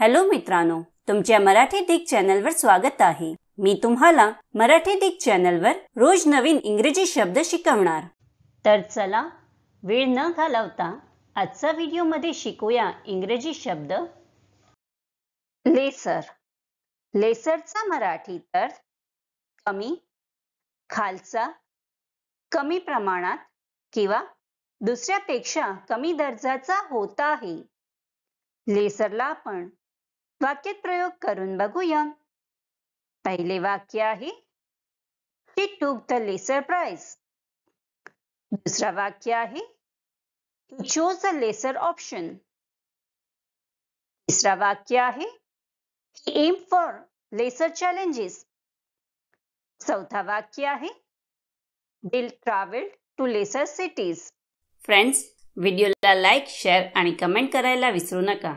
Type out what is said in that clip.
hello मित्रांनो तुमच्या मराठी दिग चॅनलवर स्वागत आहे मी तुम्हाला मराठी दिग चॅनलवर रोज नवीन इंग्रजी शब्द शिकवणार तर चला वेळ न घालवता आजचा व्हिडिओ मध्ये शिकूया इंग्रजी शब्द लेसर लेसरचा मराठी तर कमी खालचा कमी प्रमाणात किंवा दुसऱ्यापेक्षा कमी दर्जाचा होता आहे लेसरला आपण वाक्यात प्रयोग करून बघूया पहिले वाक्य आहे शी टूक द लेसर प्राइस दुसरा वाक्य आहे चोज द लेसर ऑप्शन तिसरा वाक्य आहे एम फॉर लेसर चॅलेंजेस चौथा वाक्य आहे दिल travelled to lesser cities friends व्हिडिओला लाईक शेअर आणि कमेंट करायला विसरू नका